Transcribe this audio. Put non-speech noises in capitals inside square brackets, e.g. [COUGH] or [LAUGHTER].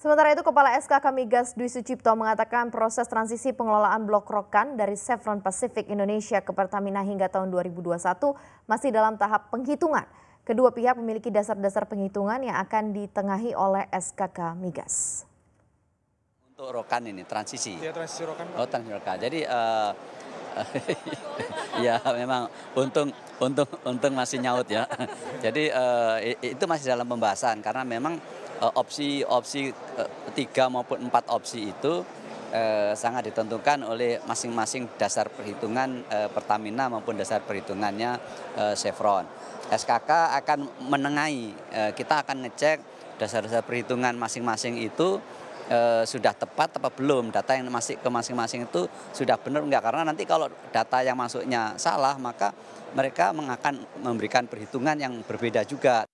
Sementara itu, Kepala SKK Migas Dwi Sucipto mengatakan proses transisi pengelolaan blok Rokan dari Chevron Pacific Indonesia ke Pertamina hingga tahun 2021 masih dalam tahap penghitungan. Kedua pihak memiliki dasar-dasar penghitungan yang akan ditengahi oleh SKK Migas. Untuk Rokan ini transisi. Ya, transisi Rokan. Oh, transisi Rokan. Jadi uh, [LAUGHS] ya memang untung untung untung masih nyaut ya. [LAUGHS] Jadi uh, itu masih dalam pembahasan karena memang Eh, opsi opsi eh, tiga maupun empat opsi itu eh, sangat ditentukan oleh masing-masing dasar perhitungan Pertamina maupun dasar perhitungannya Chevron. SKK akan menengahi, kita akan ngecek dasar-dasar perhitungan masing-masing itu sudah tepat apa belum, data yang masih ke masing-masing itu sudah benar enggak, karena nanti kalau data yang masuknya salah maka mereka akan memberikan perhitungan yang berbeda juga.